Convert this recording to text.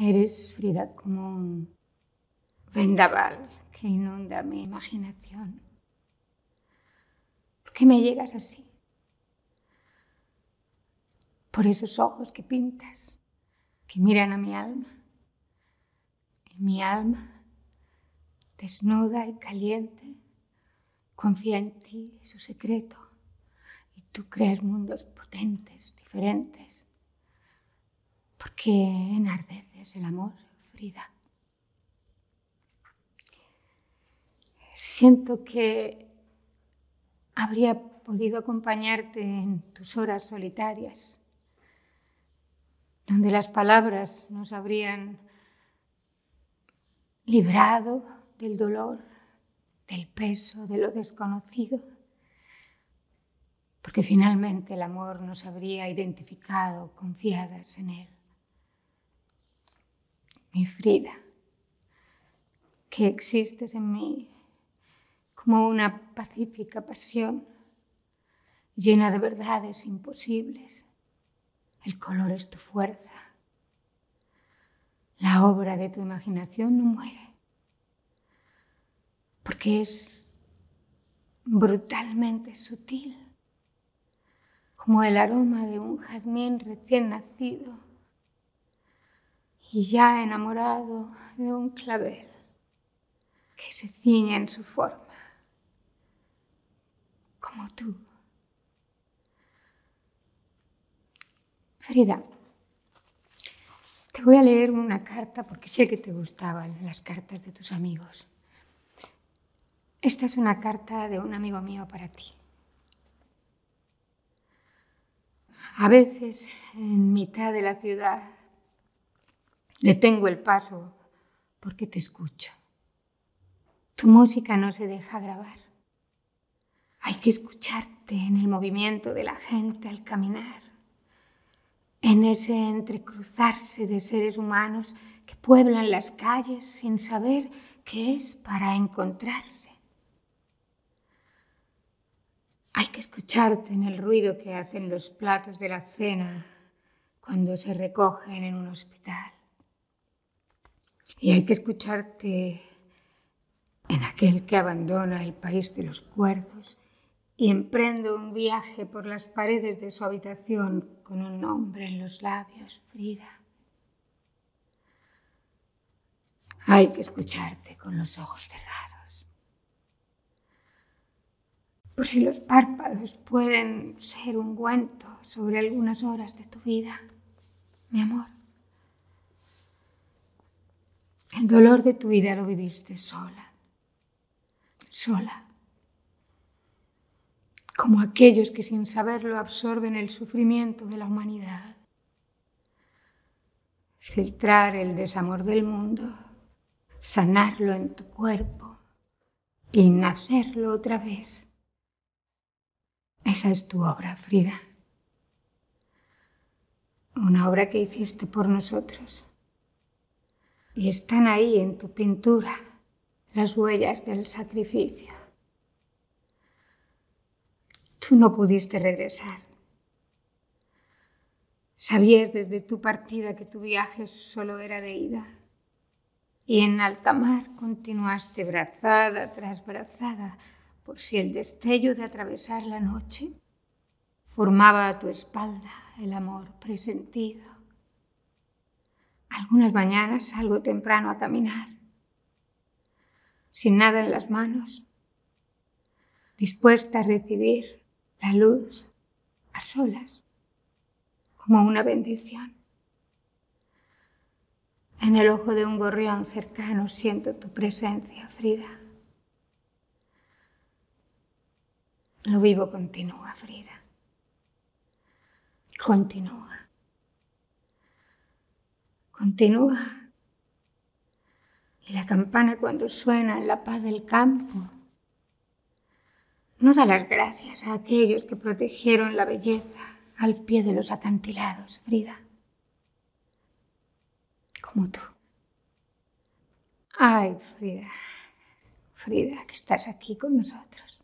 Eres Frida como un vendaval que inunda mi imaginación. ¿Por qué me llegas así? Por esos ojos que pintas, que miran a mi alma. Y mi alma, desnuda y caliente, confía en ti su secreto. Y tú creas mundos potentes, diferentes que enardeces el amor, Frida. Siento que habría podido acompañarte en tus horas solitarias, donde las palabras nos habrían librado del dolor, del peso, de lo desconocido, porque finalmente el amor nos habría identificado confiadas en él mi Frida, que existes en mí como una pacífica pasión llena de verdades imposibles. El color es tu fuerza. La obra de tu imaginación no muere, porque es brutalmente sutil, como el aroma de un jazmín recién nacido y ya enamorado de un clavel que se ciñe en su forma, como tú. Frida, te voy a leer una carta porque sé que te gustaban las cartas de tus amigos. Esta es una carta de un amigo mío para ti. A veces, en mitad de la ciudad, Detengo el paso porque te escucho. Tu música no se deja grabar. Hay que escucharte en el movimiento de la gente al caminar, en ese entrecruzarse de seres humanos que pueblan las calles sin saber qué es para encontrarse. Hay que escucharte en el ruido que hacen los platos de la cena cuando se recogen en un hospital y hay que escucharte en aquel que abandona el país de los cuervos y emprende un viaje por las paredes de su habitación con un nombre en los labios, Frida. Hay que escucharte con los ojos cerrados. Por si los párpados pueden ser ungüento sobre algunas horas de tu vida, mi amor. El dolor de tu vida lo viviste sola, sola. Como aquellos que sin saberlo absorben el sufrimiento de la humanidad. Filtrar el desamor del mundo, sanarlo en tu cuerpo y nacerlo otra vez. Esa es tu obra, Frida. Una obra que hiciste por nosotros. Y están ahí en tu pintura las huellas del sacrificio. Tú no pudiste regresar. Sabías desde tu partida que tu viaje solo era de ida. Y en alta mar continuaste brazada tras brazada por si el destello de atravesar la noche formaba a tu espalda el amor presentido. Algunas mañanas salgo temprano a caminar, sin nada en las manos, dispuesta a recibir la luz a solas, como una bendición. En el ojo de un gorrión cercano siento tu presencia, Frida. Lo vivo continúa, Frida. Continúa continúa. Y la campana cuando suena en la paz del campo no da las gracias a aquellos que protegieron la belleza al pie de los acantilados, Frida. Como tú. Ay, Frida, Frida, que estás aquí con nosotros.